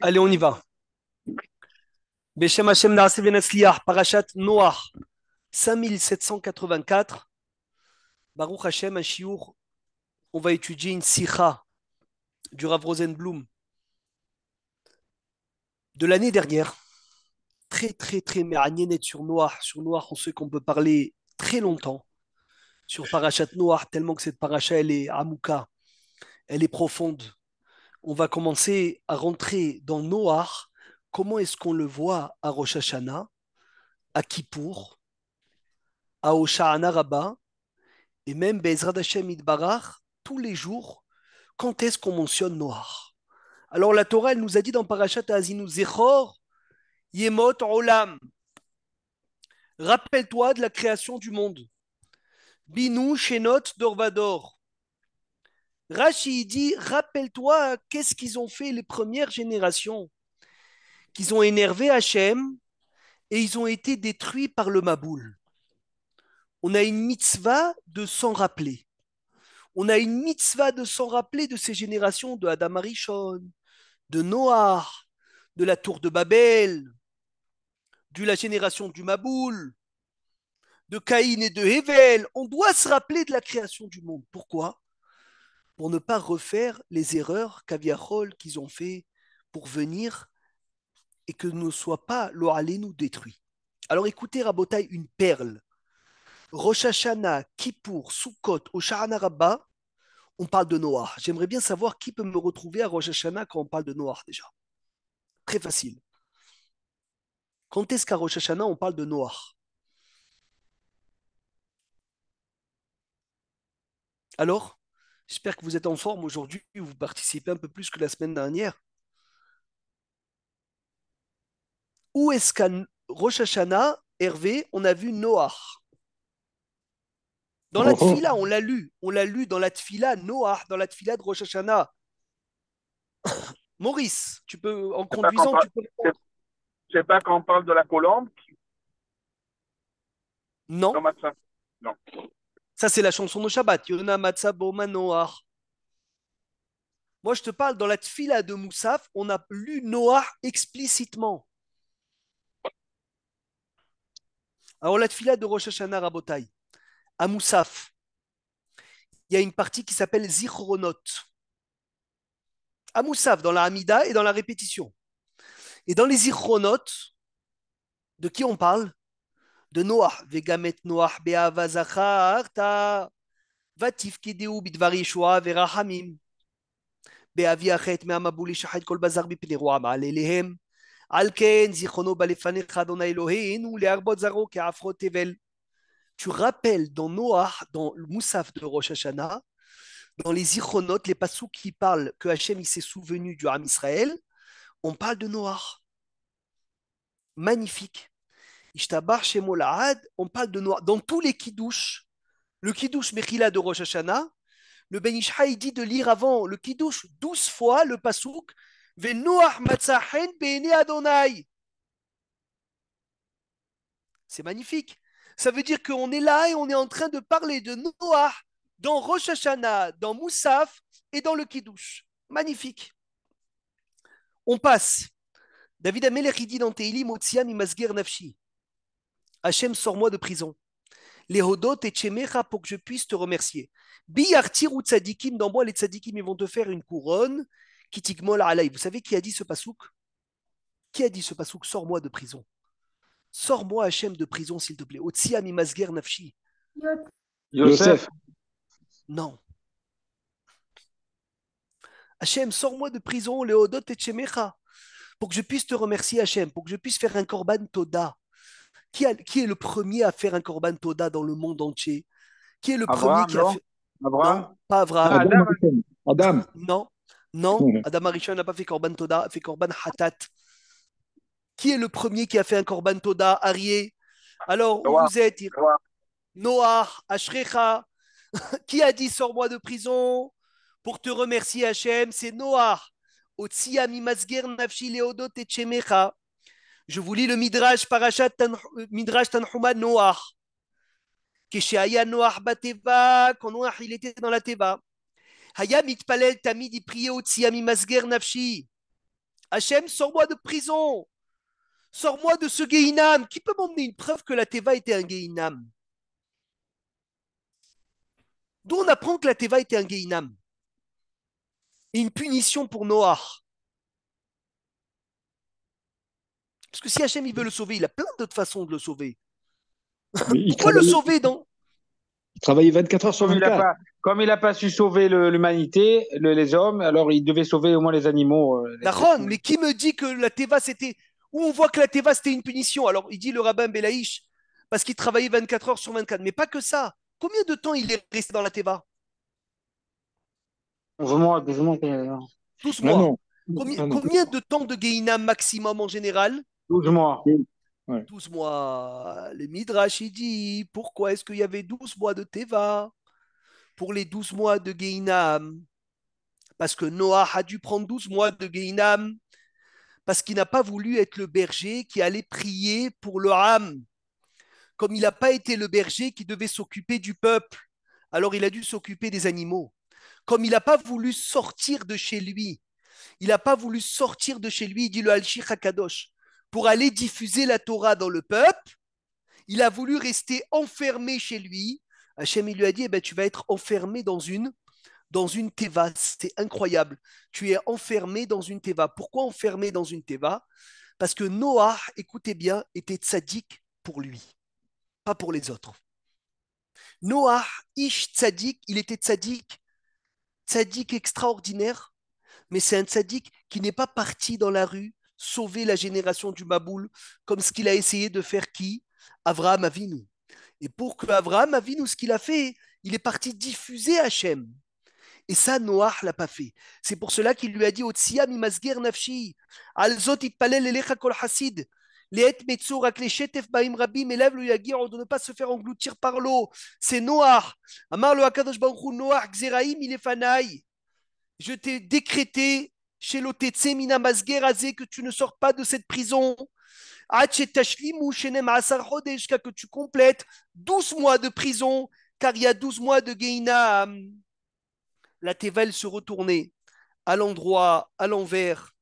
Allez, on y va. Beshem Hashem Noah, 5784. Baruch Hashem, un On va étudier une sikha du Rav Rosenblum de l'année dernière. Très, très, très Nienet sur Noir, Sur Noir, on sait qu'on peut parler très longtemps sur parachat noir, tellement que cette paracha, elle est amouka, elle est profonde on va commencer à rentrer dans Noah. Comment est-ce qu'on le voit à Rosh Hashanah, à Kippour, à Oshana Rabba, et même Bezrad Hashem tous les jours, quand est-ce qu'on mentionne Noar? Alors la Torah, elle nous a dit dans Parashat Azinu Zechor, Yemot Olam, rappelle-toi de la création du monde. Binu Shenot Dorvador, Rachid dit Rappelle-toi, hein, qu'est-ce qu'ils ont fait les premières générations Qu'ils ont énervé Hachem et ils ont été détruits par le Maboul. On a une mitzvah de s'en rappeler. On a une mitzvah de s'en rappeler de ces générations de Adam Arishon, de Noah, de la tour de Babel, de la génération du Maboul, de Caïn et de Hevel. On doit se rappeler de la création du monde. Pourquoi pour ne pas refaire les erreurs qu'Aviachol qu'ils ont fait pour venir et que ne soit pas l'oralé nous détruit. Alors écoutez, Rabotai, une perle. Rosh Hashanah, Kippour, Sukkot, Oshahana Rabba, on parle de Noir. J'aimerais bien savoir qui peut me retrouver à Rosh Hashanah quand on parle de noir déjà. Très facile. Quand est-ce qu'à Rosh Hashanah on parle de noir? Alors J'espère que vous êtes en forme aujourd'hui, vous participez un peu plus que la semaine dernière. Où est-ce qu'à Rosh Hervé, on a vu Noah Dans la oh, oh. Tfila, on l'a lu. On l'a lu dans la Tfila, Noah, dans la Tfila de Rosh Maurice, tu peux, en conduisant, tu peux. Je sais pas quand on parle de la colombe Non. Non. Ça, c'est la chanson de Shabbat. Moi, je te parle dans la tfila de Moussaf, on a lu Noah explicitement. Alors, la tfila de Rosh Hashanah Rabotai, à Moussaf, il y a une partie qui s'appelle Zichronot. À Moussaf, dans la Hamida et dans la répétition. Et dans les Zichronot, de qui on parle de Noah. Vegamet Noah beavazacharta. Vatif kideu bidvar Yeshua verahamim. Beaviachet Meamabouli מהמבול Kolbazarbi כל kol מפני Zichono, על אליהם. Al ken זיכרונו בא לפניך Elohim zarok Tu rappelles dans Noah, dans le Moussaf de Rosh Hashanah, dans les Ichronotes, les passous qui parlent que Hachem s'est souvenu du Ham Israël, on parle de Noah. Magnifique chez on parle de noir. Dans tous les kiddush, le kiddush Mechila de Rosh Hashanah, le Ben dit de lire avant le kiddush douze fois le pasuk Ve C'est magnifique. Ça veut dire qu'on est là et on est en train de parler de Noah dans Rosh Hashanah, dans Moussaf et dans le Kiddush. Magnifique. On passe. David Amelech dit dans Teilim Otiam Imasger Nafshi. Hachem, sors-moi de prison. Les Hodot et Chemecha pour que je puisse te remercier. Biyartir ou Tzadikim, dans moi, les Tzadikim, ils vont te faire une couronne. Kitigmol alay. Vous savez qui a dit ce pasouk Qui a dit ce pasouk Sors-moi de prison. Sors-moi, Hachem, de prison, s'il te plaît. Otsia masger nafshi. Yosef. Non. Hachem, sors-moi de prison, Lehodot et Chemecha pour que je puisse te remercier, Hachem, pour que je puisse faire un korban toda qui, est le premier à faire un Corban Toda dans le monde entier Qui est le premier qui a fait. Abraham non, Pas Abraham. Adam. Non, non, Adam Arishan n'a pas fait Corban Toda, a fait Corban Hatat. Qui est le premier qui a fait un Corban Toda Arié Alors, où vous êtes Noah, Noah Ashrecha. qui a dit Sors-moi de prison pour te remercier, H.M. C'est Noah. Je vous lis le Midrash Parashat euh, Midrash Tanhuma Noah. Keshaya Noah Bateva, quand Noah il était dans la Teva. Haya mitpalel Tamid y priait Masger Nafshi. Hachem, sors-moi de prison. Sors-moi de ce geinam Qui peut m'emmener une preuve que la Teva était un geinam. D'où on apprend que la Teva était un geinam. une punition pour Noah. Parce que si Hachem il veut le sauver, il a plein d'autres façons de le sauver. Ah, il Pourquoi le sauver donc Il travaillait 24 heures sur 24. Comme il n'a pas, pas su sauver l'humanité, les hommes, alors il devait sauver au moins les animaux. Euh, la Ron, mais qui me dit que la Teva c'était. Où on voit que la Teva c'était une punition Alors il dit le rabbin Belaïch, parce qu'il travaillait 24 heures sur 24. Mais pas que ça. Combien de temps il est resté dans la Teva 12 mois. Combien, de temps de Geïna maximum en général 12 mois. 12 mois. Le Midrash, il dit pourquoi est-ce qu'il y avait 12 mois de Teva pour les 12 mois de Geinam Parce que Noah a dû prendre 12 mois de Geinam parce qu'il n'a pas voulu être le berger qui allait prier pour le Ram. Comme il n'a pas été le berger qui devait s'occuper du peuple, alors il a dû s'occuper des animaux. Comme il n'a pas voulu sortir de chez lui, il n'a pas voulu sortir de chez lui, dit le al Hakadosh pour aller diffuser la Torah dans le peuple. Il a voulu rester enfermé chez lui. Hachem, lui a dit, eh ben, tu vas être enfermé dans une, dans une teva. C'était incroyable. Tu es enfermé dans une teva. Pourquoi enfermé dans une teva Parce que Noah, écoutez bien, était tzaddik pour lui, pas pour les autres. Noah, ish tzaddik, il était tzaddik, tzaddik extraordinaire, mais c'est un tzaddik qui n'est pas parti dans la rue, sauver la génération du Maboul, comme ce qu'il a essayé de faire qui Avraham Avinu. Et pour que Avraham Avinu, ce qu'il a fait, il est parti diffuser Hachem. Et ça, Noah l'a pas fait. C'est pour cela qu'il lui a dit au imasger nafshi, alzot itpalel kol hasid, lehet baim élève le yagir, de ne pas se faire engloutir par l'eau. C'est Noah. Amar le hakadosh Noah xeraim il est Je t'ai décrété chez que tu ne sors pas de cette prison, que tu complètes 12 mois de prison, car il y a 12 mois de Geina. Euh, la Tevel se retournait à l'endroit, à l'envers.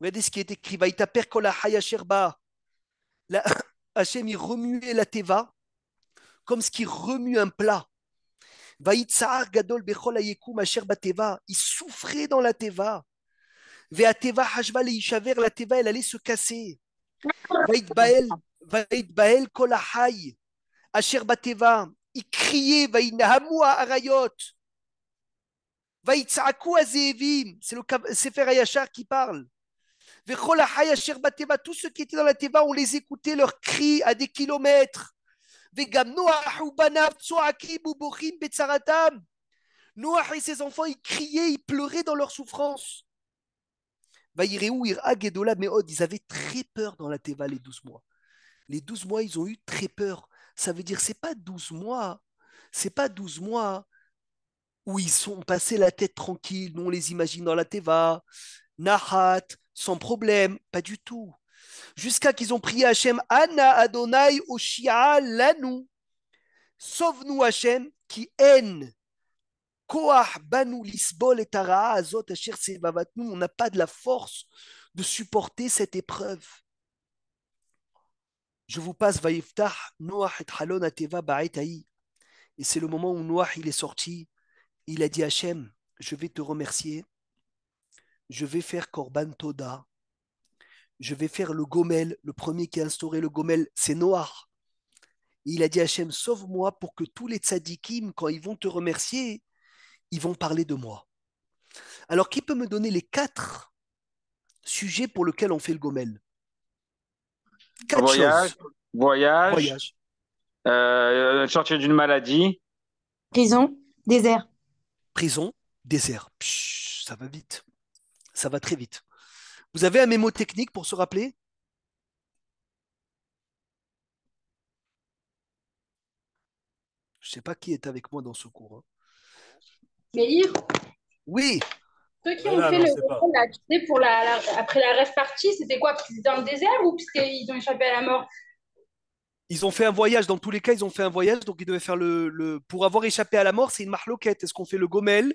Regardez ce qui est écrit. perkola Hachem, il remuait la Teva comme ce qui remue un plat. gadol bechol teva. Il souffrait dans la Teva. Ve'ateva hashva leishaver, la teva, elle allait se casser. ba'el kol kolahai, asher bateva, il criait, vaïnahamu arayot. Vaïtsaaku azevim, c'est le Sefer Ayachar qui parle. Ve'kolahai asher bateva, tous ceux qui étaient dans la teva, on les écoutait, leurs cris à des kilomètres. Ve'gam noah hubanav, tsoakim ubochim betzaratam. Noah et ses enfants, ils criaient, ils pleuraient dans leur souffrance. Ils avaient très peur dans la Teva les 12 mois. Les 12 mois, ils ont eu très peur. Ça veut dire, c'est pas douze mois, c'est pas douze mois où ils sont passés la tête tranquille, on les imagine dans la Teva, Nahat, sans problème, pas du tout. Jusqu'à qu'ils ont prié Hachem, Anna Adonai Oshia Lanu. Sauve-nous Hachem qui haine on n'a pas de la force de supporter cette épreuve. Je vous passe Vaïftah, Noah et Halon Ateva Et c'est le moment où Noah il est sorti. Il a dit à Hachem, je vais te remercier. Je vais faire Korban Toda. Je vais faire le Gomel. Le premier qui a instauré le Gomel, c'est Noah. il a dit à Hachem, sauve-moi pour que tous les tzadikim, quand ils vont te remercier, ils vont parler de moi. Alors, qui peut me donner les quatre sujets pour lesquels on fait le gomel Voyage, voyage, voyage. Euh, sortir d'une maladie. Prison, désert. Prison, désert. ça va vite. Ça va très vite. Vous avez un mémo technique pour se rappeler Je ne sais pas qui est avec moi dans ce cours. Hein. Meir Oui. Ceux qui ah ont fait le pour la, après la rêve partie, c'était quoi Parce étaient dans le désert ou parce qu'ils ont échappé à la mort ils ont fait un voyage, dans tous les cas, ils ont fait un voyage, donc ils devaient faire le. Pour avoir échappé à la mort, c'est une marloquette. Est-ce qu'on fait le gomel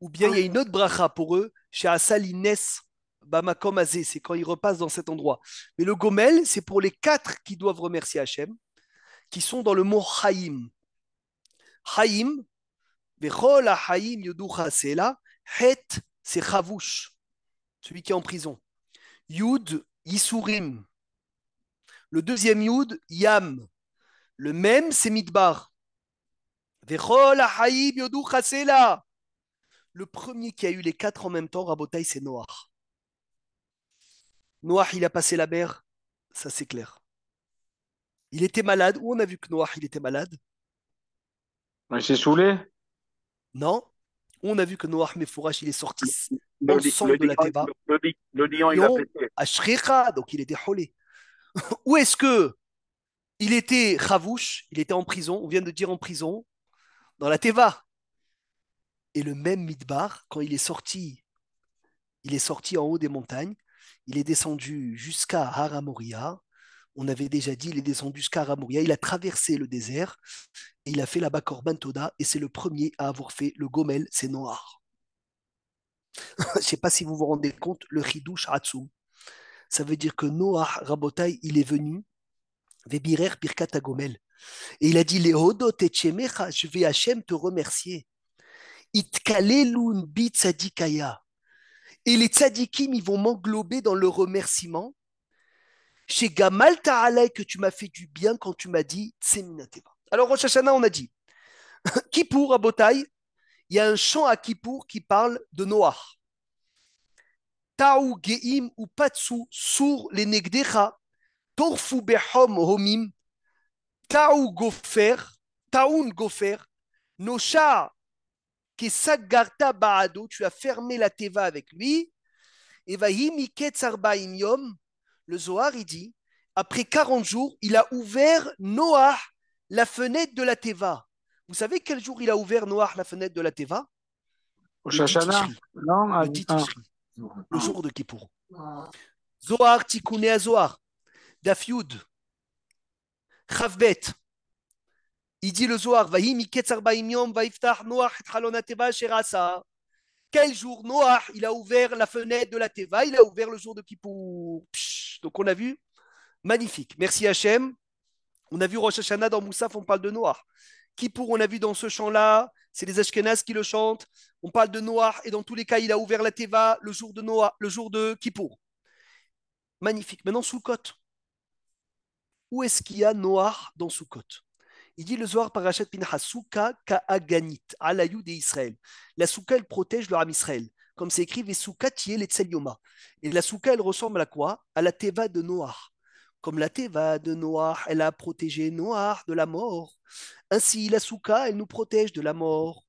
Ou bien il y a ah. une autre bracha pour eux, chez Assalines Bamakom c'est quand ils repassent dans cet endroit. Mais le gomel, c'est pour les quatre qui doivent remercier Hachem, qui sont dans le mot Haïm. Haïm, Het, c'est Chavush celui qui est en prison. Yud, Yisurim. Le deuxième Yud, Yam. Le même, c'est Midbar. Le premier qui a eu les quatre en même temps, Rabotai, c'est noir Noah, il a passé la mer, ça c'est clair. Il était malade. Où on a vu que Noah, il était malade ben, Il s'est saoulé non. On a vu que Noah Mefourach, il est sorti ensemble de la débat. Le lion, il a pété. donc il était holé. Où est-ce que il était ravouche, il était en prison, on vient de dire en prison, dans la Teva. Et le même Midbar, quand il est sorti, il est sorti en haut des montagnes, il est descendu jusqu'à Haramoria, on avait déjà dit, il est descendu jusqu'à il a traversé le désert et il a fait la bakor bantoda, et c'est le premier à avoir fait le Gomel, c'est Noir. Je ne sais pas si vous vous rendez compte, le Hidush Atsum. Ça veut dire que Noah Rabotai, il est venu, Vebirer Pirkata Gomel. Et il a dit, Lehodot et je vais Hachem te remercier. Itkalelun Et les tzadikim, ils vont m'englober dans le remerciement chez Gamal Ta'alay que tu m'as fait du bien quand tu m'as dit Tseminateva. Alors, Rosh Hashanah, on a dit Kippour à Botaï, il y a un chant à Kippour qui parle de Noah. Taou Geim ou Patsu sur les Negdecha, Torfu Behom Homim, Taou Gofer, Taoun Gofer, Nosha Kesagarta Baado, tu as fermé la Teva avec lui, et va Sarbaim Yom, le Zohar, il dit, après 40 jours, il a ouvert Noah la fenêtre de la Teva. Vous savez quel jour il a ouvert Noah la fenêtre de la Teva Au Non, ah, le, ah. le, jour de Kippour. Ah. Zohar, Tikouné Zohar, Dafyud, Chavbet. Il dit le Zohar, Vahi miket sarbaim yom, Noah et teva sherasa. Quel jour noir, il a ouvert la fenêtre de la Teva, il a ouvert le jour de Kippour. donc on a vu, magnifique. Merci Hachem. On a vu Rosh Hashanah dans Moussaf, on parle de Noir. Kippour, on a vu dans ce chant-là, c'est les Ashkenaz qui le chantent. On parle de Noir et dans tous les cas, il a ouvert la Teva le jour de Noah, le jour de Kippour. Magnifique. Maintenant, Soukot. Où est-ce qu'il y a Noir dans Soukot il dit le Zohar Parashat Pincha, Souka Ka'aganit, Alayou de Israël. La Souka, elle protège le Ram Israël. Comme c'est écrit, Vesouka Tiel et Tselioma. Et la Souka, elle ressemble à quoi À la Teva de Noah. Comme la Teva de Noah, elle a protégé Noah de la mort. Ainsi, la Souka, elle nous protège de la mort.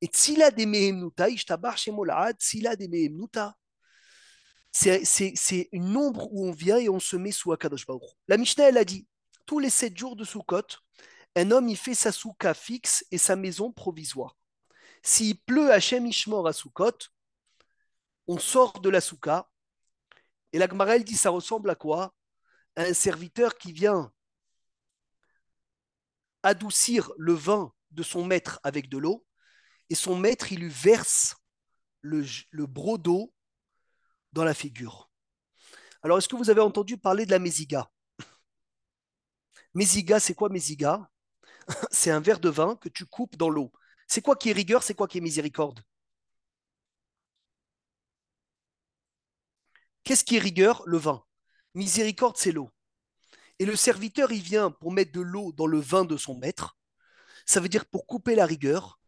Et tsila de Mehemnuta, Ishtabar Shemolaad, Tzila de Mehemnuta. C'est une ombre où on vient et on se met sous Akadosh La Mishnah, elle a dit tous les sept jours de Soukhot, un homme y fait sa souka fixe et sa maison provisoire. S'il pleut à Chemishmor à Soukhot, on sort de la souka. Et la dit ça ressemble à quoi À un serviteur qui vient adoucir le vin de son maître avec de l'eau, et son maître, il lui verse le, le brodeau dans la figure. Alors, est-ce que vous avez entendu parler de la mésiga Mesiga, c'est quoi mesiga? C'est un verre de vin que tu coupes dans l'eau. C'est quoi qui est rigueur C'est quoi qui est miséricorde Qu'est-ce qui est rigueur Le vin. Miséricorde, c'est l'eau. Et le serviteur, il vient pour mettre de l'eau dans le vin de son maître. Ça veut dire pour couper la rigueur.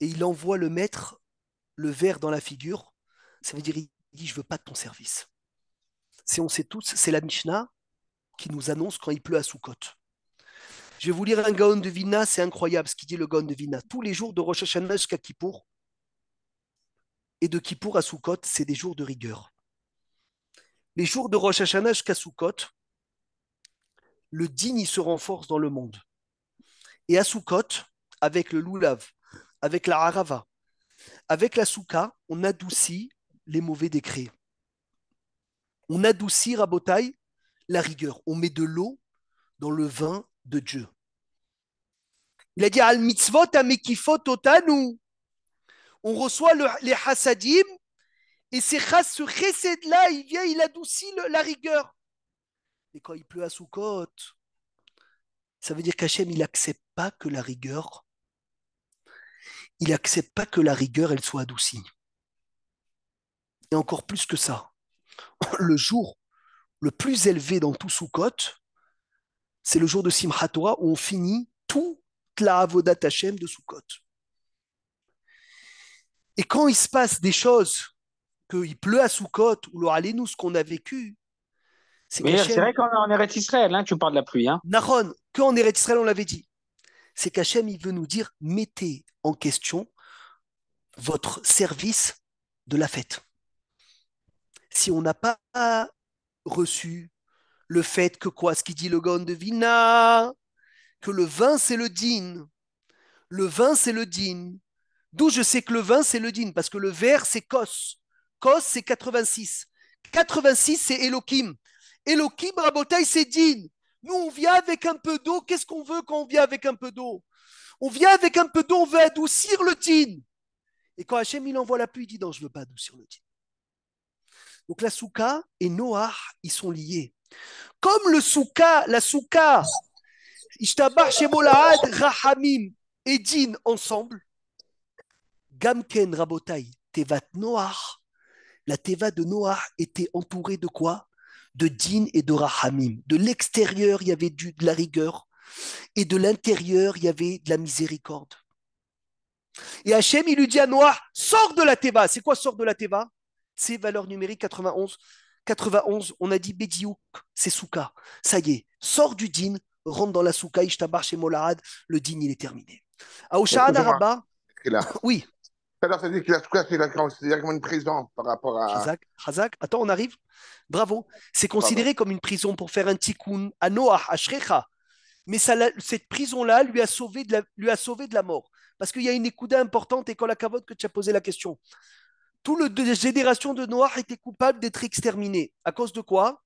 Et il envoie le maître le verre dans la figure. Ça veut dire, il dit, je veux pas de ton service. Si on sait tous, c'est la Mishnah, qui nous annonce quand il pleut à Soukot. Je vais vous lire un Gaon de Vina, c'est incroyable ce qu'il dit le Gaon de Vina. Tous les jours de Rosh Hashanah jusqu'à Kippour et de Kippour à Soukot, c'est des jours de rigueur. Les jours de Rosh Hashanah jusqu'à Soukot, le digne se renforce dans le monde. Et à Soukot, avec le loulav, avec la harava, avec la souka, on adoucit les mauvais décrets. On adoucit, Rabotai, la rigueur. On met de l'eau dans le vin de Dieu. Il a dit Al mitzvot amekifot otanu. On reçoit les hasadim et ces chas, se chesed-là, il adoucit la rigueur. Et quand il pleut à Soukot, ça veut dire qu'Hachem, il n'accepte pas que la rigueur, il n'accepte pas que la rigueur, elle soit adoucie. Et encore plus que ça, le jour le plus élevé dans tout Sukkot, c'est le jour de Simchat où on finit toute la Avodat Hashem de Sukkot. Et quand il se passe des choses, qu'il pleut à Sukkot ou le nous ce qu'on a vécu, c'est vrai qu'en Eretz Israël, hein, tu parles de la pluie. Hein. Naron, qu'en Eretz Israël, on l'avait dit. C'est qu'Hachem, il veut nous dire mettez en question votre service de la fête. Si on n'a pas reçu le fait que quoi Ce qui dit le Gond, de que le vin c'est le din. Le vin c'est le din. D'où je sais que le vin c'est le din Parce que le verre c'est Kos. Kos c'est 86. 86 c'est Elohim. Elohim, Rabotai c'est din. Nous on vient avec un peu d'eau. Qu'est-ce qu'on veut quand on vient avec un peu d'eau On vient avec un peu d'eau, on veut adoucir le din. Et quand Hachem il envoie la pluie, il dit non, je ne veux pas adoucir le din. Donc la souka et Noah, ils sont liés. Comme le souka, la souka, Ishta'bar Shemolaad, Rahamim et Din ensemble, Gamken Rabotai, Tevat Noah, la Teva de Noah était entourée de quoi De Din et de Rahamim. De l'extérieur, il y avait de la rigueur, et de l'intérieur, il y avait de la miséricorde. Et Hachem, il lui dit à Noah, sors de la Teva. C'est quoi sors de la Teva c'est valeurs numériques 91. 91, on a dit Bediouk, c'est Soukha. Ça y est, sort du din, rentre dans la Soukha, Ishtabar chez Molahad, le din, il est terminé. À Oshahad Araba. Oui. Alors, ça dire que la Souka, c'est une prison par rapport à. Hazak, attends, on arrive. Bravo. C'est considéré comme une prison pour faire un tikkun à Noah, à Shrecha. Mais cette prison-là lui, a sauvé de la, lui a sauvé de la mort. Parce qu'il y a une écoute importante et quand la cavote que tu as posé la question. Toute la génération de Noah était coupable d'être exterminée. À cause de quoi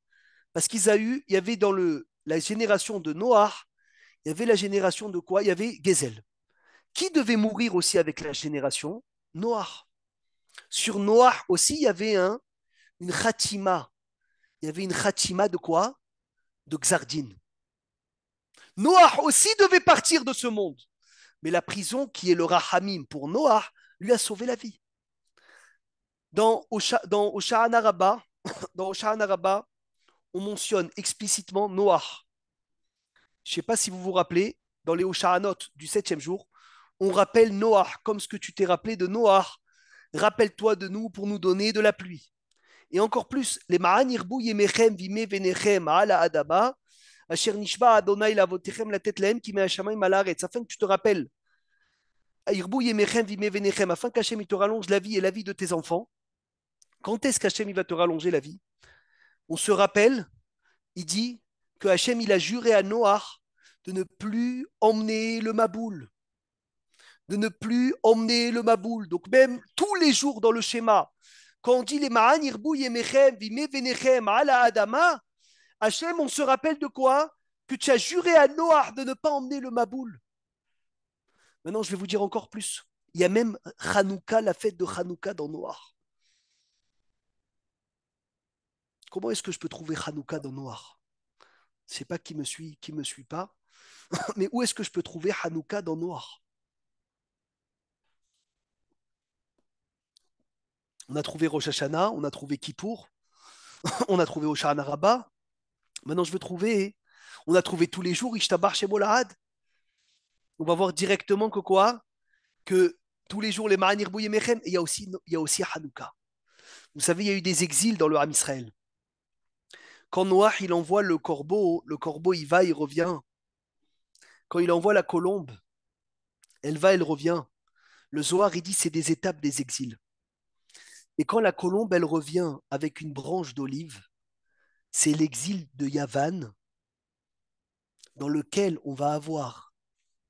Parce qu'ils eu, il y avait dans le, la génération de Noah, il y avait la génération de quoi Il y avait Gezel. Qui devait mourir aussi avec la génération Noah. Sur Noah aussi, il y avait un, une khatima. Il y avait une khatima de quoi De Xardine. Noah aussi devait partir de ce monde. Mais la prison qui est le Rahamim pour Noah lui a sauvé la vie. Dans Oshana dans on mentionne explicitement Noah. Je ne sais pas si vous vous rappelez, dans les Ochaanot du septième jour, on rappelle Noah, comme ce que tu t'es rappelé de Noah. Rappelle-toi de nous pour nous donner de la pluie. Et encore plus, les Ma'an Irbou Yemechem Vime Venechem Ala Adaba, Asher Nishba Adonai Votechem La qui un shamaï Malaret, afin que tu te rappelles Irbou Yemechem Vime Venechem, afin qu'Hachem te rallonge la vie et la vie de tes enfants. Quand est-ce qu'Hachem va te rallonger la vie On se rappelle, il dit que Hachem il a juré à Noah de ne plus emmener le Maboul. De ne plus emmener le Maboul. Donc même tous les jours dans le schéma, quand on dit les Ma'an Yemechem, Vime Venechem, Ala Adama, Hachem, on se rappelle de quoi Que tu as juré à Noah de ne pas emmener le Maboul. Maintenant, je vais vous dire encore plus. Il y a même Hanouka, la fête de Hanouka dans Noah. Comment est-ce que je peux trouver Hanouka dans Noir C'est pas qui me suit, qui me suit pas, mais où est-ce que je peux trouver Hanouka dans Noir On a trouvé Rosh Hashanah, on a trouvé Kippour, on a trouvé Oshana Rabba. Maintenant, je veux trouver. On a trouvé tous les jours Ishtabar chez On va voir directement que quoi Que tous les jours, les Ma'anir Bouyemechem, il y a aussi, il y a aussi Hanouka. Vous savez, il y a eu des exils dans le Ham Israël. Quand Noah, il envoie le corbeau, le corbeau, il va, il revient. Quand il envoie la colombe, elle va, elle revient. Le Zohar, il dit, c'est des étapes des exils. Et quand la colombe, elle revient avec une branche d'olive, c'est l'exil de Yavan dans lequel on va avoir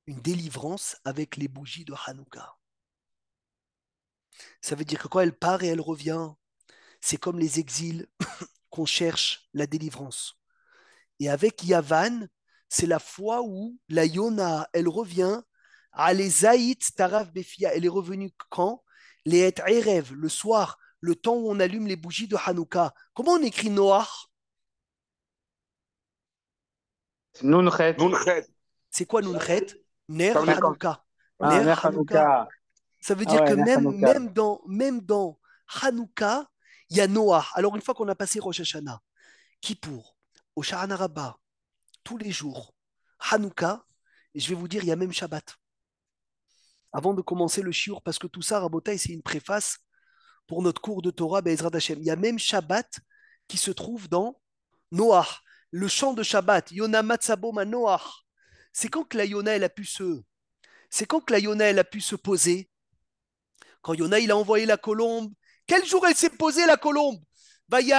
une délivrance avec les bougies de Hanouka. Ça veut dire que quand elle part et elle revient, c'est comme les exils on cherche la délivrance. Et avec Yavan, c'est la fois où la Yona, elle revient à les Zaït Taraf Befia. Elle est revenue quand Les Et rêve le soir, le temps où on allume les bougies de Hanouka. Comment on écrit Noah C'est quoi Nunchet ah, Ner Hanouka. Ner Hanouka. Ça veut ah dire que même, même dans, même dans Hanouka, il y a Noah. Alors, une fois qu'on a passé Rosh Hashanah, Kippour, Oshahana Rabbah, tous les jours, Hanouka, et je vais vous dire, il y a même Shabbat. Avant de commencer le shiur, parce que tout ça, Rabotai, c'est une préface pour notre cours de Torah, Bezrat Hashem. Il y a même Shabbat qui se trouve dans Noah, le chant de Shabbat, Yona Matsaboma Noah. C'est quand que la elle a pu se... C'est quand que la Yona, a pu se poser quand Yona il a envoyé la colombe quel jour elle s'est posée, la colombe Il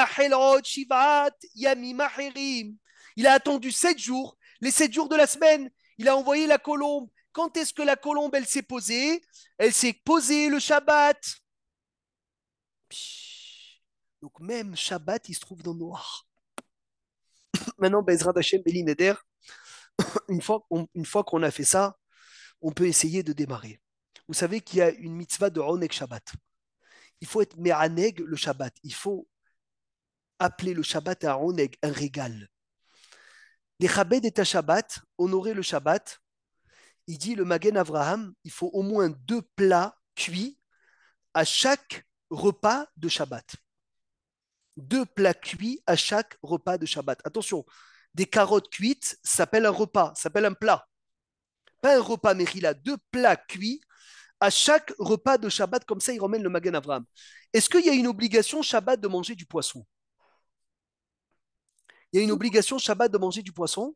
a attendu sept jours, les sept jours de la semaine. Il a envoyé la colombe. Quand est-ce que la colombe, elle s'est posée Elle s'est posée le Shabbat. Donc même Shabbat, il se trouve dans le noir. Maintenant, une fois, une fois qu'on a fait ça, on peut essayer de démarrer. Vous savez qu'il y a une mitzvah de Ronek Shabbat il faut être aneg le Shabbat. Il faut appeler le Shabbat un régal. Des Chabed d'état Shabbat, honorer le Shabbat, il dit le Magen Avraham, il faut au moins deux plats cuits à chaque repas de Shabbat. Deux plats cuits à chaque repas de Shabbat. Attention, des carottes cuites s'appelle un repas, s'appelle un plat. Pas un repas, mais il a deux plats cuits à chaque repas de Shabbat, comme ça, il remènent le Magen Avram. Est-ce qu'il y a une obligation Shabbat de manger du poisson Il y a une obligation Shabbat de manger du poisson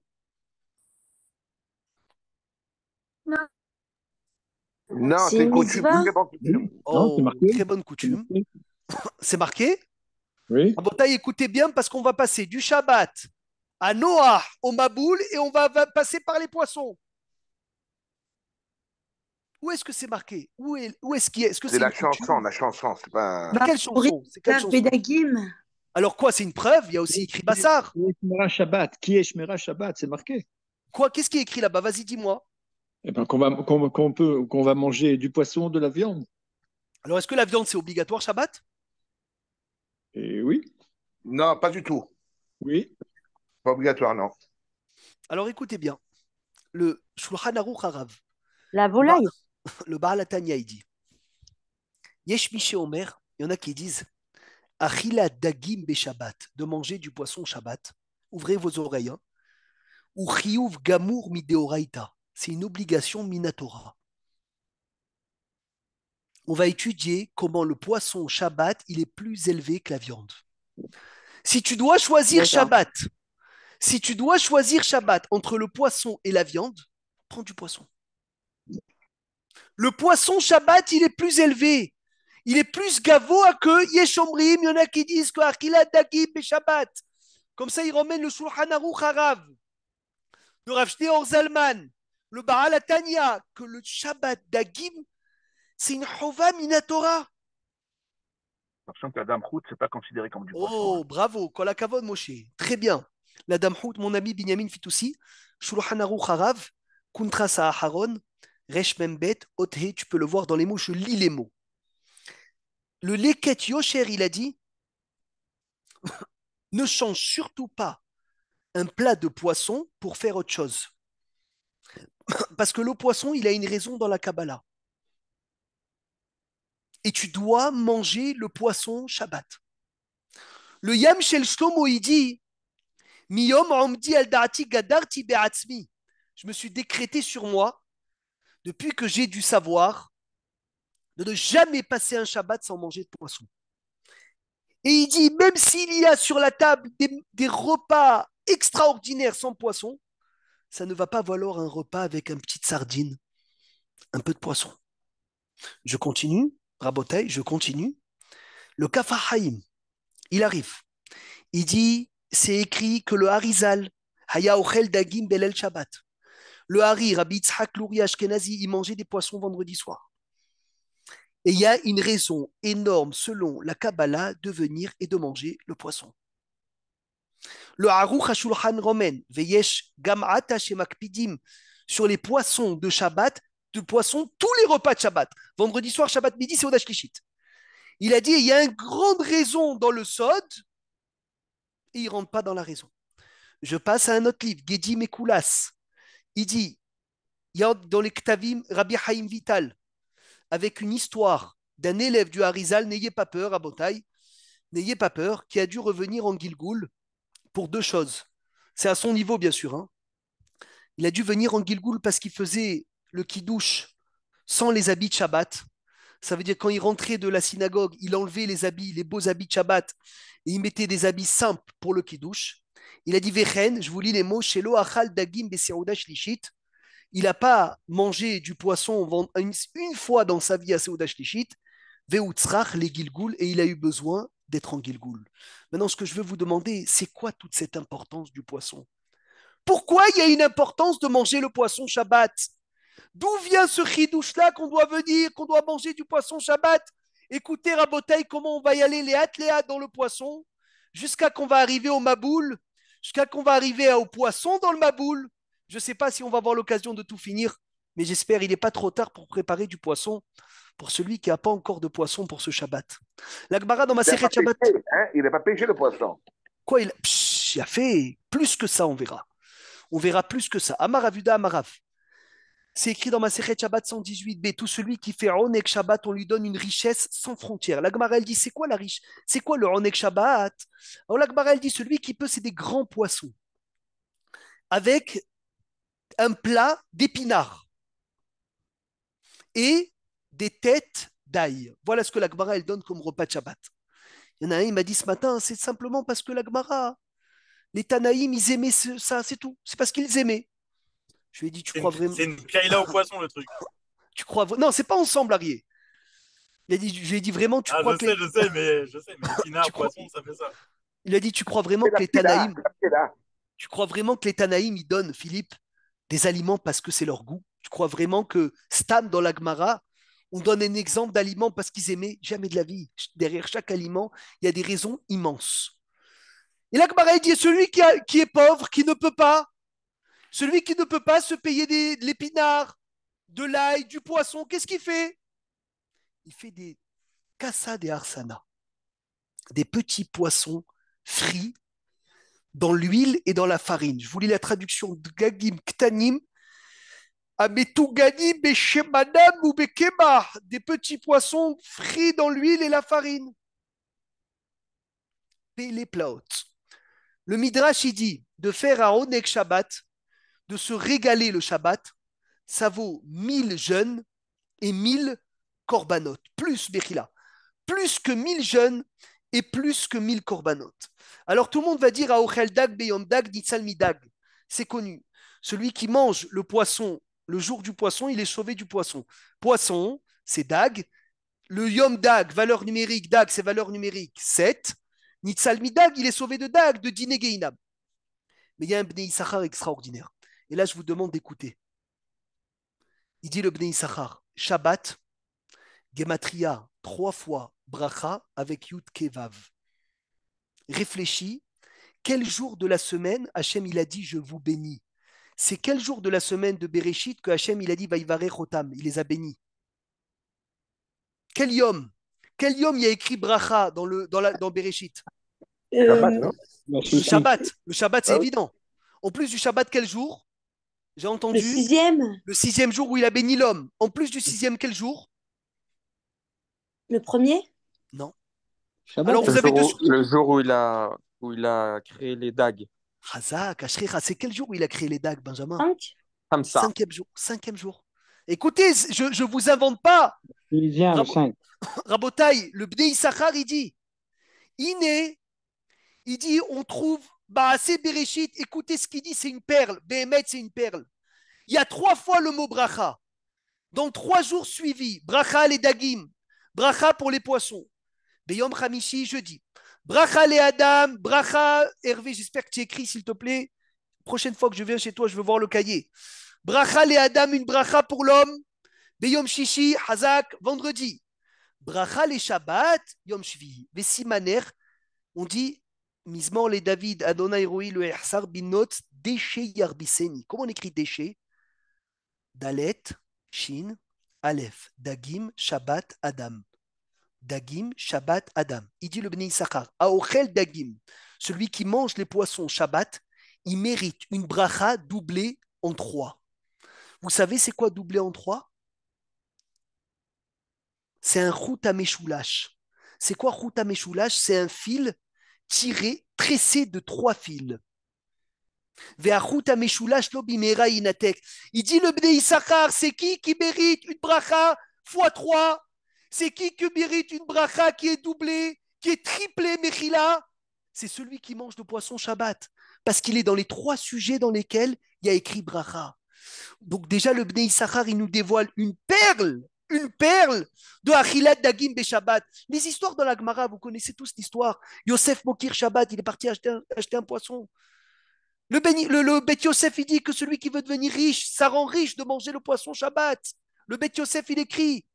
Non. Non, c'est une coutume. Oh, très bonne coutume. C'est marqué Oui. Ah, écoutez bien parce qu'on va passer du Shabbat à Noah, au Maboul, et on va passer par les poissons. Où est-ce que c'est marqué Où est-ce est est C'est la chanson, la chanson, c'est pas. Quelle C'est quelle Alors quoi C'est une preuve Il y a aussi écrit Bassar. Qui est Shabbat Qui est Shmera Shabbat C'est marqué. Quoi Qu'est-ce qui est écrit là-bas Vas-y, dis-moi. Eh ben, qu'on va, peut, qu'on va manger du poisson, de la viande. Alors, est-ce que la viande, c'est obligatoire Shabbat Et eh oui. Non, pas du tout. Oui. Pas obligatoire, non. Alors, écoutez bien. Le Shulchan Aruch La volaille. le Baal il dit Yesh Omer, il y en a qui disent Achila dagim de manger du poisson Shabbat. Ouvrez vos oreilles. Hein, ou gamur C'est une obligation minatora. On va étudier comment le poisson Shabbat, il est plus élevé que la viande. Si tu dois choisir Shabbat, si tu dois choisir Shabbat entre le poisson et la viande, prends du poisson le poisson Shabbat, il est plus élevé. Il est plus à que Yeshomrim. Il y en a qui disent que Dagib et Shabbat. Comme ça, ils remènent le Shulchan Aruch Harav, le Rav Shneor Zalman, le Baal Atania, que le Shabbat Dagib, c'est une Chova Minatora. l'impression que la Dame Hout, c'est pas considéré comme du poisson. Oh, hein. bravo, Kolakavod Moshe. Très bien. La Dame Hout, mon ami Binyamin Fitoussi, Shulchan Aruch Harav, Kuntra Saharon, tu peux le voir dans les mots, je lis les mots. Le Leket Yosher, il a dit ne change surtout pas un plat de poisson pour faire autre chose. Parce que le poisson, il a une raison dans la Kabbalah. Et tu dois manger le poisson Shabbat. Le Yam Shel Shlomo, il dit Gadarti Je me suis décrété sur moi depuis que j'ai du savoir, de ne jamais passer un Shabbat sans manger de poisson. Et il dit, même s'il y a sur la table des, repas extraordinaires sans poisson, ça ne va pas valoir un repas avec un petite sardine, un peu de poisson. Je continue, Raboteil, je continue. Le haïm il arrive. Il dit, c'est écrit que le Harizal, Haya Ochel Dagim el Shabbat le Hari, Rabbi Itzhak Ashkenazi, il mangeait des poissons vendredi soir. Et il y a une raison énorme, selon la Kabbalah, de venir et de manger le poisson. Le Haruch Hashulchan Romen, Veyesh Gamata sur les poissons de Shabbat, de poissons, tous les repas de Shabbat. Vendredi soir, Shabbat midi, c'est Il a dit, il y a une grande raison dans le Sod, et il ne rentre pas dans la raison. Je passe à un autre livre, Gedi Mekoulas, il dit, il y a dans les Ktavim Rabbi Haïm Vital, avec une histoire d'un élève du Harizal, n'ayez pas peur, à n'ayez pas peur, qui a dû revenir en Gilgoul pour deux choses. C'est à son niveau, bien sûr. Hein. Il a dû venir en Gilgoul parce qu'il faisait le kidouche sans les habits de Ça veut dire quand il rentrait de la synagogue, il enlevait les habits, les beaux habits de et il mettait des habits simples pour le kidouche. Il a dit Vechen, je vous lis les mots, Shelo Achal Dagim Il n'a pas mangé du poisson une fois dans sa vie à Seouda Shlishit, Veutzrach, les Gilgoul, et il a eu besoin d'être en Gilgoul. Maintenant, ce que je veux vous demander, c'est quoi toute cette importance du poisson Pourquoi il y a une importance de manger le poisson Shabbat D'où vient ce chidouche-là qu'on doit venir, qu'on doit manger du poisson Shabbat Écoutez, Raboteille, comment on va y aller les atléates dans le poisson jusqu'à qu'on va arriver au Maboul jusqu'à qu'on va arriver au poisson dans le Maboul. Je ne sais pas si on va avoir l'occasion de tout finir, mais j'espère qu'il n'est pas trop tard pour préparer du poisson pour celui qui n'a pas encore de poisson pour ce Shabbat. L'Agmara dans ma série Shabbat. Hein, il n'a pas pêché le poisson. Quoi, il il a fait plus que ça, on verra. On verra plus que ça. Amaravuda Amarav. C'est écrit dans ma Sechet Shabbat 118b. Tout celui qui fait Onek Shabbat, on lui donne une richesse sans frontières. La Gemara, elle dit c'est quoi la riche C'est quoi le Onek Shabbat Alors la elle dit celui qui peut, c'est des grands poissons avec un plat d'épinards et des têtes d'ail. Voilà ce que la Gemara, elle donne comme repas de Shabbat. Il y en a un, il m'a dit ce matin c'est simplement parce que la Gemara, les Tanaïm, ils aimaient ça, c'est tout. C'est parce qu'ils aimaient. Je lui ai dit, tu crois vraiment. C'est une Kaila au poisson, le truc. tu crois Non, c'est pas ensemble, Arié. Il a dit, je lui ai dit vraiment, tu ah, crois je Sais, Je sais, mais je sais, poisson, ça fait ça. Il a dit, tu crois vraiment que les Tanaïm. Tu crois vraiment que les Tanaïm, ils donnent, Philippe, des aliments parce que c'est leur goût Tu crois vraiment que Stan, dans l'Agmara, on donne un exemple d'aliments parce qu'ils aimaient Jamais de la vie. Derrière chaque aliment, il y a des raisons immenses. Et l'Agmara, il dit, celui qui est pauvre, qui ne peut pas, celui qui ne peut pas se payer des, de l'épinard, de l'ail, du poisson, qu'est-ce qu'il fait Il fait des kassa des arsana, des petits poissons frits dans l'huile et dans la farine. Je vous lis la traduction de Gagim Ktanim. Beshemanam ou des petits poissons frits dans l'huile et la farine. Le Midrash, dit de faire à Onek Shabbat de se régaler le Shabbat, ça vaut mille jeunes et mille korbanot, plus Bechila, plus que mille jeunes et plus que mille korbanot. Alors tout le monde va dire à Dag, Beyom Dag, Dag. C'est connu. Celui qui mange le poisson le jour du poisson, il est sauvé du poisson. Poisson, c'est Dag. Le Yom Dag, valeur numérique, Dag, c'est valeur numérique 7. Nitsalmi Dag, il est sauvé de Dag, de Dinegeinab. Mais il y a un Bnei Issachar extraordinaire. Et là, je vous demande d'écouter. Il dit le Bnei Issachar, Shabbat, Gematria, trois fois Bracha avec Yud Kevav. Réfléchis, quel jour de la semaine Hachem il a dit Je vous bénis C'est quel jour de la semaine de Bereshit que Hachem il a dit Il les a bénis. Quel yom Quel yom il y a écrit Bracha dans, le, dans, la, dans Bereshit Shabbat, euh, Shabbat. Le Shabbat, c'est ah évident. En plus du Shabbat, quel jour j'ai entendu. Le sixième Le sixième jour où il a béni l'homme. En plus du sixième, quel jour Le premier Non. Alors, vous le, avez jour où, le jour où il, a, où il a créé les dagues. Hazak, c'est quel jour où il a créé les dagues, Benjamin Cinq. Cinquième jour. Cinquième jour. Écoutez, je ne vous invente pas. Il vient le cinq. Rabotai, le Bnei Issachar, il dit Iné, il dit on trouve bah, c'est Bereshit, écoutez ce qu'il dit, c'est une perle. Behemet, c'est une perle. Il y a trois fois le mot bracha. Dans trois jours suivis, bracha les dagim, bracha pour les poissons. Beyom Khamishi, jeudi. Bracha les Adam, bracha Hervé, j'espère que tu écris, s'il te plaît. Prochaine fois que je viens chez toi, je veux voir le cahier. Bracha les Adam, une bracha pour l'homme. Beyom Shishi, Hazak, vendredi. Bracha les Shabbat, Yom Shvi. Vesimaner, on dit Mismor les David, Adonai Roi le ersar binot, déchet yarbiseni. Comment on écrit déchet Dalet, Shin, Aleph, Dagim, Shabbat, Adam. Dagim, Shabbat, Adam. Il dit le Bnei Issachar, Aochel Dagim, celui qui mange les poissons Shabbat, il mérite une bracha doublée en trois. Vous savez c'est quoi doublé en trois C'est un route à C'est quoi route à C'est un fil tiré, tressé de trois fils. Il dit le Bnei Issachar, c'est qui qui mérite une bracha fois trois C'est qui qui mérite une bracha qui est doublée, qui est triplée, Mechila C'est celui qui mange le poisson Shabbat, parce qu'il est dans les trois sujets dans lesquels il y a écrit bracha. Donc déjà, le Bnei Issachar, il nous dévoile une perle une perle de Achilat Dagim Shabbat. Les histoires de la vous connaissez tous l'histoire. Yosef Mokir Shabbat, il est parti acheter un, acheter un poisson. Le, Yosef, il dit que celui qui veut devenir riche, ça rend riche de manger le poisson Shabbat. Le Beth Yosef, il écrit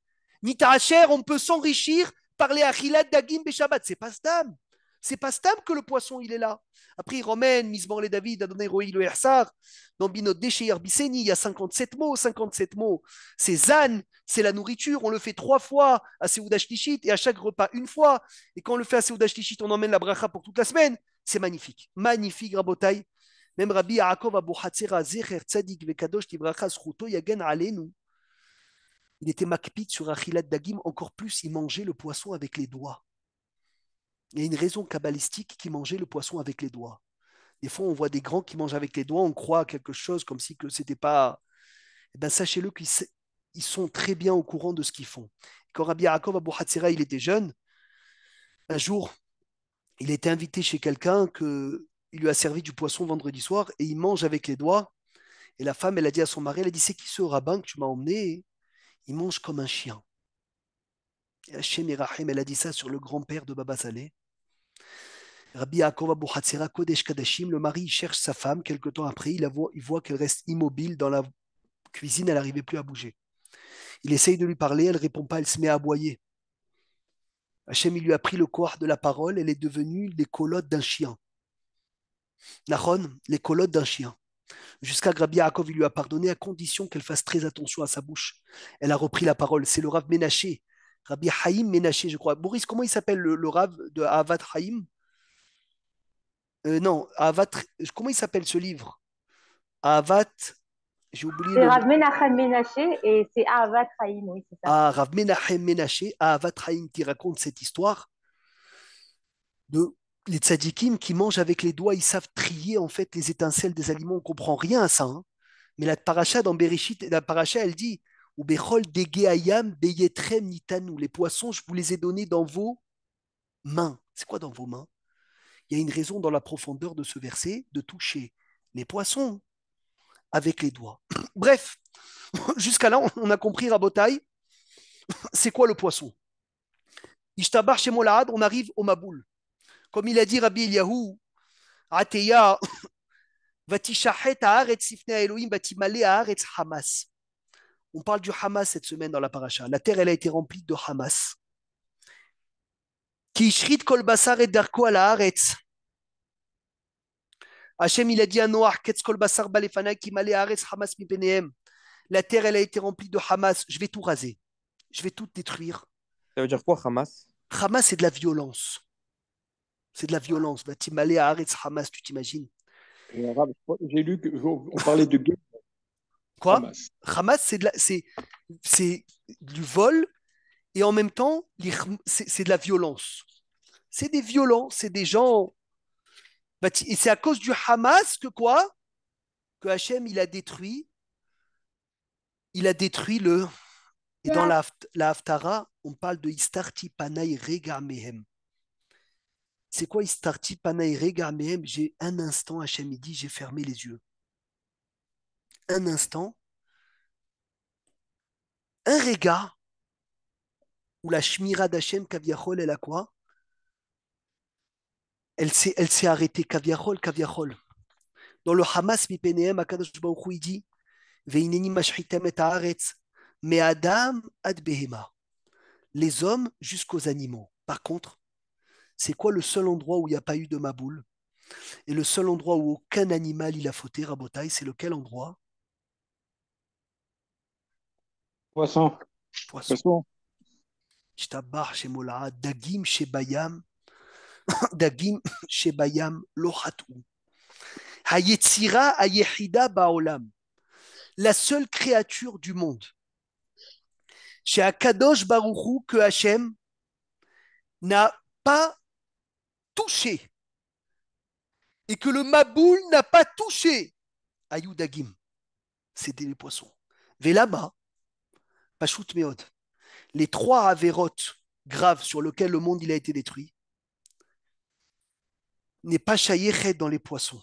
Nita Hacher, on peut s'enrichir par les Achilat Dagim Shabbat. C'est pas dame c'est pas stable que le poisson, il est là. Après, Romaine, Misban les David, Adonai roi le Hersar, dans Binot Bisseni, il y a 57 mots. 57 mots, c'est Zan, c'est la nourriture. On le fait trois fois à Seouda et à chaque repas une fois. Et quand on le fait à Seouda on emmène la bracha pour toute la semaine. C'est magnifique. Magnifique, Rabotai. Même Rabbi Yaakov Abu Hatzera, Zecher Tzadik, Vekadosh, Tibracha, Sruto, Yagen, Alenu. Il était makpit sur Achilat Dagim, encore plus, il mangeait le poisson avec les doigts. Il y a une raison kabbalistique qui mangeait le poisson avec les doigts. Des fois, on voit des grands qui mangent avec les doigts, on croit à quelque chose comme si ce n'était pas. Eh ben, sachez-le qu'ils sont très bien au courant de ce qu'ils font. Quand Rabbi Yaakov Abou il était jeune, un jour, il était invité chez quelqu'un que il lui a servi du poisson vendredi soir et il mange avec les doigts. Et la femme, elle a dit à son mari, elle a dit, c'est qui ce rabbin que tu m'as emmené Il mange comme un chien. Hachem Rahim, elle a dit ça sur le grand-père de Baba Rabbi Yaakov Abu Kodesh le mari cherche sa femme, quelque temps après, il, voit, il voit qu'elle reste immobile dans la cuisine, elle n'arrivait plus à bouger. Il essaye de lui parler, elle ne répond pas, elle se met à aboyer. Hachem, il lui a pris le corps de la parole, elle est devenue les colottes d'un chien. Naron, les colottes d'un chien. Jusqu'à Rabbi Yaakov, il lui a pardonné à condition qu'elle fasse très attention à sa bouche. Elle a repris la parole. C'est le Rav Ménaché Rabbi Haïm Menaché, je crois. Boris, comment il s'appelle le, Rav de Avat Haïm euh, Non, Avat, comment il s'appelle ce livre Avat, j'ai oublié. C'est Rav Menachem Ménaché et c'est Avat Haïm, oui, c'est ça. Ah, Rav Menachem Menaché, Avat Haïm qui raconte cette histoire de les tzadikim qui mangent avec les doigts, ils savent trier en fait les étincelles des aliments, on ne comprend rien à ça. Hein. Mais la paracha dans Bereshit, la parasha, elle dit les poissons, je vous les ai donnés dans vos mains. C'est quoi dans vos mains Il y a une raison dans la profondeur de ce verset de toucher les poissons avec les doigts. Bref, jusqu'à là, on a compris Rabotaï. C'est quoi le poisson on arrive au Maboul. Comme il a dit Rabbi Eliyahu, Ateya, shahet Aaret Sifne Elohim, Hamas. On parle du Hamas cette semaine dans la paracha. La terre, elle a été remplie de Hamas. et la Hachem, il a dit à Noah, kol balefana Hamas mi La terre, elle a été remplie de Hamas. Je vais tout raser. Je vais tout détruire. Ça veut dire quoi, Hamas Hamas, c'est de la violence. C'est de la violence. t'imale Hamas, tu t'imagines j'ai lu qu'on parlait de guerre Quoi Hamas, c'est, de du vol et en même temps, c'est, de la violence. C'est des violents, c'est des gens. Bah, et c'est à cause du Hamas que quoi Que Hachem, il a détruit. Il a détruit le. Et dans ah. la, Haftara, on parle de Istarti Panay Mehem. C'est quoi Istarti Panay Mehem J'ai un instant, Hachem, il dit, j'ai fermé les yeux. Un instant, un regard où la Shmira d'Hachem Kaviachol, elle a quoi Elle s'est, arrêtée, Kaviachol, Kaviachol. Dans le Hamas, Mipeneem, Akadosh Baruch dit Veineni et mais Adam ad behema. Les hommes jusqu'aux animaux. Par contre, c'est quoi le seul endroit où il n'y a pas eu de maboule Et le seul endroit où aucun animal il a fauté, Rabotai, c'est lequel endroit Poisson. Poisson. Poisson. chez Mola, Dagim chez Bayam, Dagim chez Bayam, Lohatou. Ayehida Baolam, la seule créature du monde. Chez Akadosh Baruchou, que Hachem n'a pas touché et que le Maboul n'a pas touché Ayou Dagim. C'était les poissons. Velama, les trois avérotes graves sur lesquelles le monde il a été détruit n'est pas chaillé dans les poissons.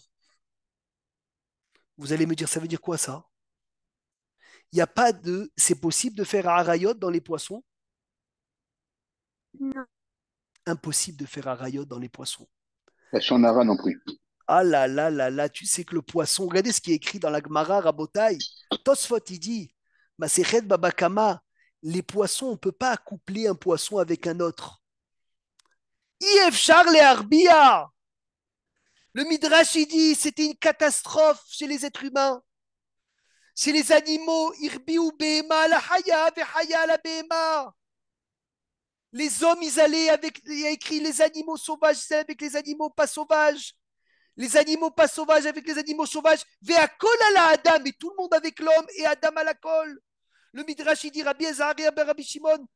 Vous allez me dire, ça veut dire quoi ça Il n'y a pas de. C'est possible de faire un arayot dans les poissons Non. Impossible de faire un arayot dans les poissons. La chanara non plus. Ah là là là là, tu sais que le poisson, regardez ce qui est écrit dans la Gemara Rabotai. Tosfot, il dit bah, Babakama, les poissons, on ne peut pas accoupler un poisson avec un autre. Le Midrash, il dit, c'était une catastrophe chez les êtres humains. Chez les animaux, Irbiou bema la Haya, la Les hommes, ils allaient avec, il a écrit les animaux sauvages, c'est avec les animaux pas sauvages. Les animaux pas sauvages avec les animaux sauvages. Vea la Adam, et tout le monde avec l'homme, et Adam à la colle. Le Midrash, il dit Rabbi Ezaria, Rabbi Shimon,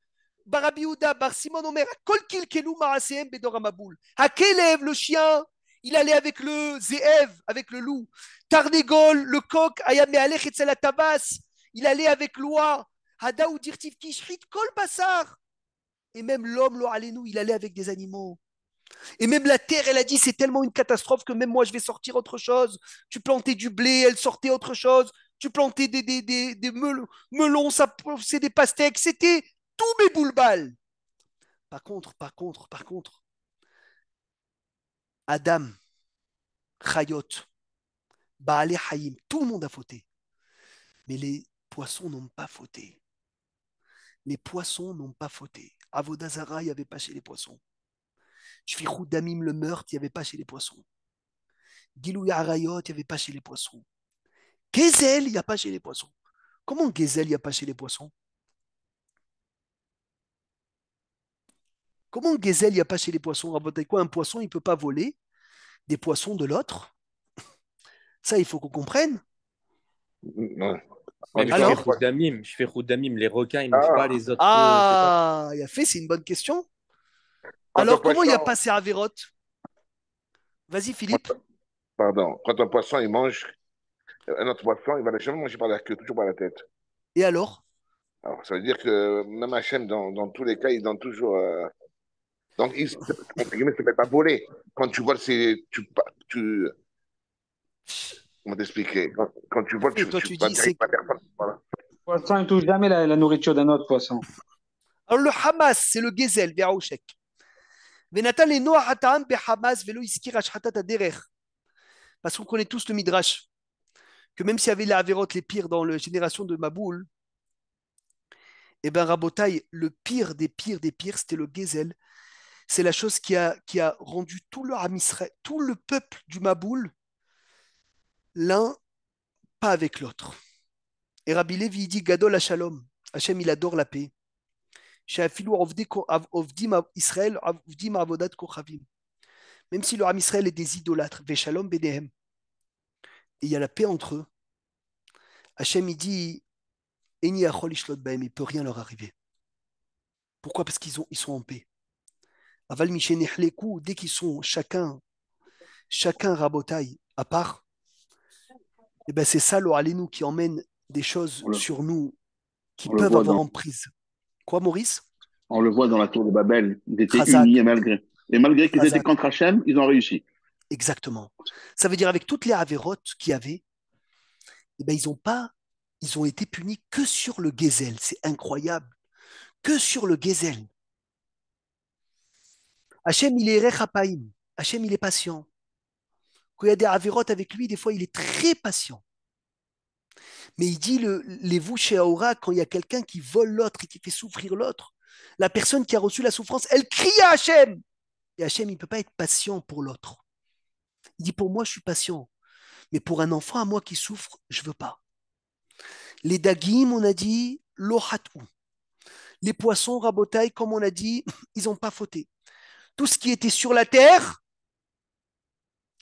Barabi Ouda, Bar Simon Omer, Kolkil Kelou Marasem Bedoramaboul. À quel élève le chien il allait avec le Zeev, avec le loup. Tarnegol le coq, Ayame Alech et Tabas. Il allait avec l'oie. Hadaou Dirtiv Kishrit, Kol Bassar. Et même l'homme, lo nous, il allait avec des animaux. Et même la terre, elle a dit, c'est tellement une catastrophe que même moi, je vais sortir autre chose. Tu plantais du blé, elle sortait autre chose tu plantais des, melons, c'est ça des pastèques, c'était tous mes boules balles. Par contre, par contre, par contre, Adam, Chayot, Baale Hayim, tout le monde a fauté. Mais les poissons n'ont pas fauté. Les poissons n'ont pas fauté. Avodazara, il n'y avait pas chez les poissons. suis Damim, le meurtre, il n'y avait pas chez les poissons. Gilou Arayot, il n'y avait pas chez les poissons. Gezel, il n'y a pas chez les poissons. Comment Gezel, il n'y a pas chez les poissons Comment Gezel, il n'y a pas chez les poissons quoi Un poisson, il ne peut pas voler des poissons de l'autre Ça, il faut qu'on comprenne. Non. je fais, je les requins, ils ne mangent ah. pas les autres. Ah, il a fait, c'est une bonne question. Alors, comment il n'y a pas à Vas-y, Philippe. Pardon, quand un poisson, il mange un autre poisson, il va jamais manger par la queue, toujours par la tête. Et alors Alors, ça veut dire que même Hachem, dans, dans tous les cas, il donne toujours. Euh, donc, il ne se fait pas voler. Quand tu voles, c'est. Tu, tu... Comment t'expliquer quand, tu voles, tu, toi, tu, pas personne. Voilà. Le poisson, ne touche jamais la, nourriture d'un autre poisson. Alors, le Hamas, c'est le gazelle, Véraouchek. Parce qu'on connaît tous le Midrash même s'il y avait la Averroth, les pires dans la génération de Maboul, eh bien, Rabotaï, le pire des pires des pires, c'était le Gezel. C'est la chose qui a, qui a rendu tout le, tout le peuple du Maboul, l'un pas avec l'autre. Et Rabbi Levi dit Gadol » Hachem il adore la paix. Israël, Même si le Israël est des idolâtres, Veshalom Benehem et il y a la paix entre eux, Hachem, il dit, il ne peut rien leur arriver. Pourquoi Parce qu'ils ils sont en paix. Aval dès qu'ils sont chacun, chacun rabotaille à part, et eh ben c'est ça le nous qui emmène des choses sur nous qui peuvent avoir emprise. Quoi, Maurice On le voit dans la tour de Babel, ils étaient unis et malgré. Et malgré qu'ils étaient contre Hachem, ils ont réussi. Exactement. Ça veut dire avec toutes les avérotes qu'il y avait, eh ben, ils ont pas, ils ont été punis que sur le gazelle. C'est incroyable. Que sur le gazelle. Hachem, il est rechapaim. Hachem, il est patient. Quand il y a des avérotes avec lui, des fois, il est très patient. Mais il dit le, les vous chez Aura, quand il y a quelqu'un qui vole l'autre et qui fait souffrir l'autre, la personne qui a reçu la souffrance, elle crie à Hachem. Et Hachem, il ne peut pas être patient pour l'autre. Il dit, pour moi, je suis patient. Mais pour un enfant à moi qui souffre, je ne veux pas. Les dagim, on a dit, l'ohatou. Les poissons, rabotaille, comme on a dit, ils n'ont pas fauté. Tout ce qui était sur la terre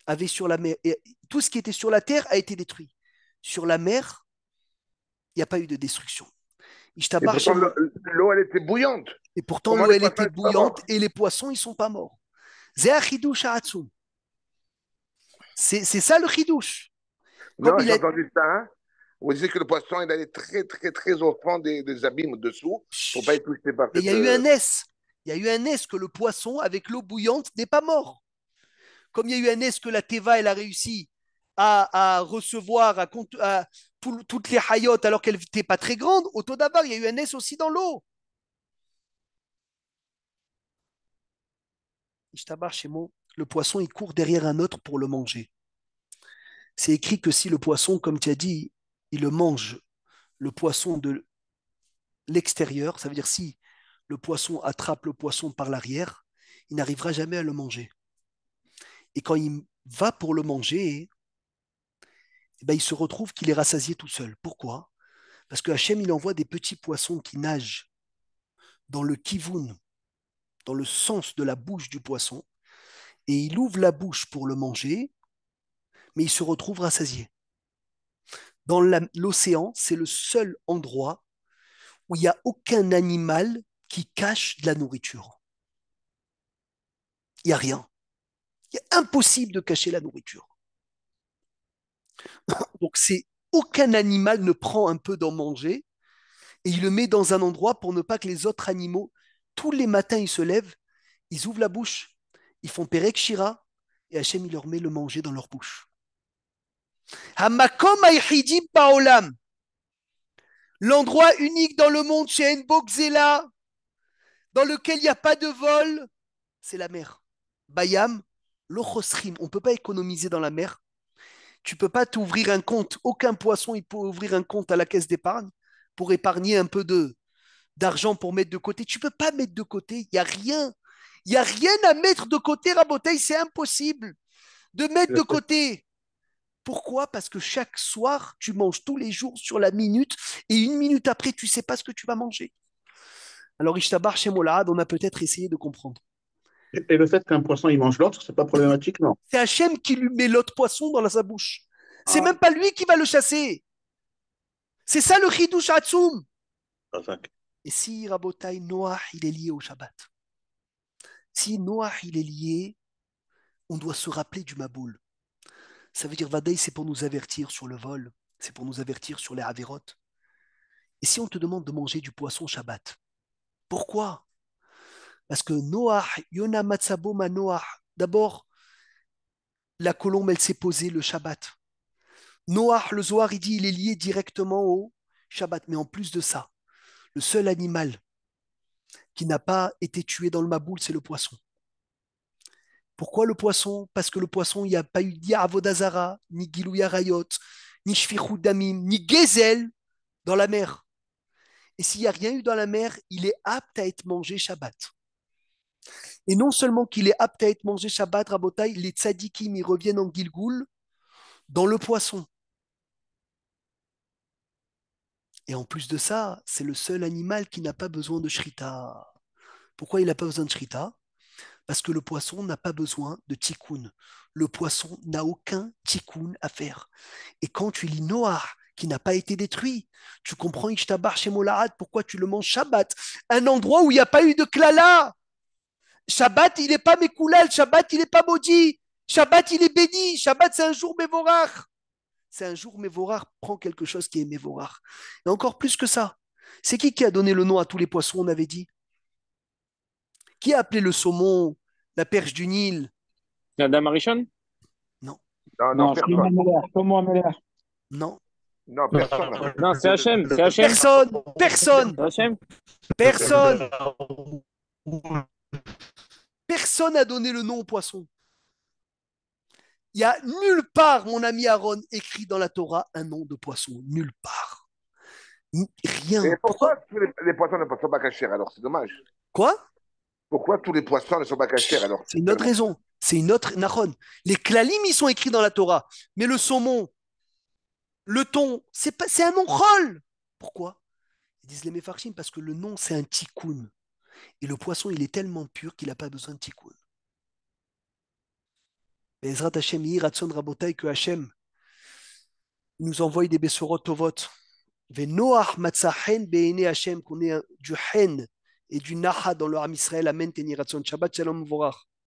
avait sur la mer. Et tout ce qui était sur la terre a été détruit. Sur la mer, il n'y a pas eu de destruction. Et pourtant, l'eau, elle était bouillante. Et pourtant, l'eau, elle était bouillante et les poissons, ils ne sont pas morts. C'est ça le ridouche. Non, j'ai entendu ça. Hein. on disait que le poisson, il allait très, très, très au fond des, abîmes dessous pour pas être Il y a eu un euh, S. Il y a eu un S que le poisson, avec l'eau bouillante, n'est pas mort. Comme il y a eu un S que la Teva, elle a réussi à, recevoir à, toutes les hayotes alors qu'elle n'était pas très grande, au taux d'abord, il y a eu un S aussi dans l'eau. chez moi le poisson il court derrière un autre pour le manger. C'est écrit que si le poisson, comme tu as dit, il le mange, le poisson de l'extérieur, ça veut dire si le poisson attrape le poisson par l'arrière, il n'arrivera jamais à le manger. Et quand il va pour le manger, eh ben, il se retrouve qu'il est rassasié tout seul. Pourquoi Parce que Hachem, il envoie des petits poissons qui nagent dans le kivoun, dans le sens de la bouche du poisson, et il ouvre la bouche pour le manger, mais il se retrouve rassasié. Dans l'océan, c'est le seul endroit où il n'y a aucun animal qui cache de la nourriture. Il n'y a rien. Il est impossible de cacher la nourriture. Donc c'est aucun animal ne prend un peu d'en manger et il le met dans un endroit pour ne pas que les autres animaux, tous les matins ils se lèvent, ils ouvrent la bouche ils font Perek Shira et Hachem, il leur met le manger dans leur bouche. Hamakom L'endroit unique dans le monde chez Nbokzela, dans lequel il n'y a pas de vol, c'est la mer. Bayam, l'ochosrim. On ne peut pas économiser dans la mer. Tu ne peux pas t'ouvrir un compte. Aucun poisson il peut ouvrir un compte à la caisse d'épargne pour épargner un peu de d'argent pour mettre de côté. Tu ne peux pas mettre de côté. Il n'y a rien. Il n'y a rien à mettre de côté, Raboteil, c'est impossible de mettre de côté. Pourquoi Parce que chaque soir, tu manges tous les jours sur la minute et une minute après, tu ne sais pas ce que tu vas manger. Alors, Ishtabar chez on a peut-être essayé de comprendre. Et le fait qu'un poisson il mange l'autre, ce n'est pas problématique, non C'est Hachem qui lui met l'autre poisson dans sa bouche. C'est ah. même pas lui qui va le chasser. C'est ça le Hidush Hatsum. Ah, et si Rabotai Noah, il est lié au Shabbat si Noah il est lié, on doit se rappeler du Maboul. Ça veut dire Vadei c'est pour nous avertir sur le vol, c'est pour nous avertir sur les averotes. Et si on te demande de manger du poisson Shabbat, pourquoi Parce que Noah, Yona Matsaboma Noah, d'abord, la colombe, elle s'est posée le Shabbat. Noah, le Zohar, il dit, il est lié directement au Shabbat. Mais en plus de ça, le seul animal qui n'a pas été tué dans le maboul, c'est le poisson. Pourquoi le poisson Parce que le poisson, il n'y a pas eu Avodazara, ni Gilouya Rayot, ni Shfichud Damim, ni Gezel dans la mer. Et s'il n'y a rien eu dans la mer, il est apte à être mangé Shabbat. Et non seulement qu'il est apte à être mangé Shabbat, Rabotai, les tzadikim y reviennent en Gilgul dans le poisson. Et en plus de ça, c'est le seul animal qui n'a pas besoin de shrita. Pourquoi il n'a pas besoin de shrita Parce que le poisson n'a pas besoin de tikkun. Le poisson n'a aucun tikkun à faire. Et quand tu lis Noah, qui n'a pas été détruit, tu comprends Ishtabar chez Molahat, pourquoi tu le manges Shabbat Un endroit où il n'y a pas eu de klala. Shabbat, il n'est pas Mekoulal. Shabbat, il n'est pas maudit. Shabbat, il est béni. Shabbat, c'est un jour mévorach c'est un jour Mévorard prend quelque chose qui est Mévorard. Et encore plus que ça, c'est qui qui a donné le nom à tous les poissons, on avait dit Qui a appelé le saumon, la perche du Nil La dame Arichon Non. Non, non, personne. Non. Non, Non, c'est HM. Personne. Personne. Personne. Personne n'a donné le nom au poissons. Il n'y a nulle part, mon ami Aaron, écrit dans la Torah un nom de poisson. Nulle part. Rien. pourquoi tous les, poissons ne sont pas cachés alors C'est dommage. Quoi Pourquoi tous les poissons ne sont pas cachés alors C'est une autre raison. C'est une autre. naron. Les klalim, ils sont écrits dans la Torah. Mais le saumon, le thon, c'est, pas, un nom rôle. Pourquoi Ils disent les méfarchim parce que le nom, c'est un tikkun. Et le poisson, il est tellement pur qu'il n'a pas besoin de tikkun. Bezrat Hashem, Yiratson Rabotai, que Hashem nous envoie des Bessorot Ve vote. Venoach Matzahen Be'ene Hashem, qu'on ait du Hen et du Naha dans le Ham Israël. Amen, Teniratson Shabbat Shalom Vorach.